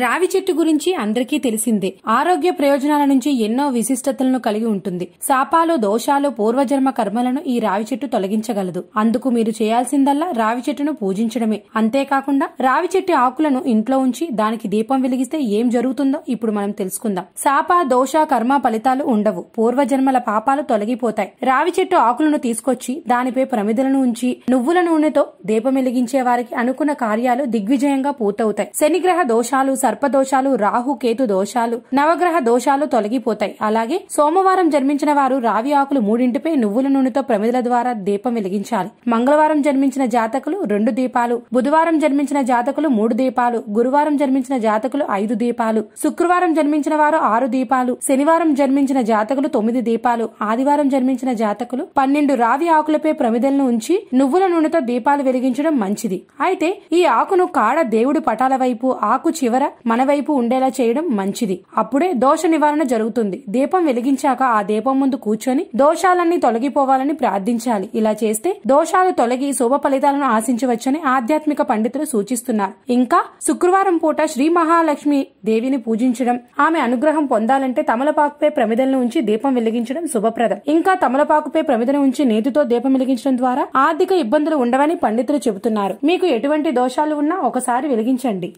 రావి చెట్టు గురించి అందరికీ తెలిసిందే ఆరోగ్య ప్రయోజనాల నుంచి ఎన్నో విశిష్టతలను కలిగి ఉంటుంది శాపాలు దోషాలు పూర్వజన్మ కర్మలను ఈ రావి చెట్టు తొలగించగలదు అందుకు మీరు చేయాల్సిందల్లా రావి చెట్టును పూజించడమే అంతేకాకుండా రావి చెట్టు ఆకులను ఇంట్లో ఉంచి దానికి దీపం వెలిగిస్తే ఏం జరుగుతుందో ఇప్పుడు మనం తెలుసుకుందాం శాప దోష కర్మ ఫలితాలు ఉండవు పూర్వజన్మల పాపాలు తొలగిపోతాయి రావి చెట్టు ఆకులను తీసుకొచ్చి దానిపై ప్రమిదలను ఉంచి నువ్వుల నూనెతో దీపం వెలిగించే వారికి అనుకున్న కార్యాలు దిగ్విజయంగా పూర్తవుతాయి శనిగ్రహ దోషాలు సర్పదోషాలు రాహు కేతు దోషాలు నవగ్రహ దోషాలు తొలగిపోతాయి అలాగే సోమవారం జన్మించిన వారు రావి ఆకులు మూడింటిపై నువ్వుల నూనెతో ప్రమిదల ద్వారా దీపం వెలిగించాలి మంగళవారం జన్మించిన జాతకులు రెండు దీపాలు బుధవారం జన్మించిన జాతకులు మూడు దీపాలు గురువారం జన్మించిన జాతకులు ఐదు దీపాలు శుక్రవారం జన్మించిన వారు ఆరు దీపాలు శనివారం జన్మించిన జాతకులు తొమ్మిది దీపాలు ఆదివారం జన్మించిన జాతకులు పన్నెండు రావి ఆకులపై ప్రమిదలను ఉంచి నువ్వుల నూనెతో దీపాలు వెలిగించడం మంచిది అయితే ఈ ఆకును కాడ దేవుడి పటాల వైపు ఆకు చివర మన వైపు ఉండేలా చేయడం మంచిది అప్పుడే దోష నివారణ జరుగుతుంది దీపం వెలిగించాక ఆ దీపం ముందు కూర్చొని దోషాలన్నీ తొలగిపోవాలని ప్రార్థించాలి ఇలా చేస్తే దోషాలు తొలగి శుభ ఫలితాలను ఆశించవచ్చని ఆధ్యాత్మిక పండితులు సూచిస్తున్నారు ఇంకా శుక్రవారం పూట శ్రీ మహాలక్ష్మి దేవిని పూజించడం ఆమె అనుగ్రహం పొందాలంటే తమలపాకుపై ప్రమిదలను ఉంచి దీపం వెలిగించడం శుభప్రదం ఇంకా తమలపాకుపై ప్రమిదను ఉంచి నేతితో దీపం వెలిగించడం ద్వారా ఆర్థిక ఇబ్బందులు ఉండవని పండితులు చెబుతున్నారు మీకు ఎటువంటి దోషాలు ఉన్నా ఒకసారి వెలిగించండి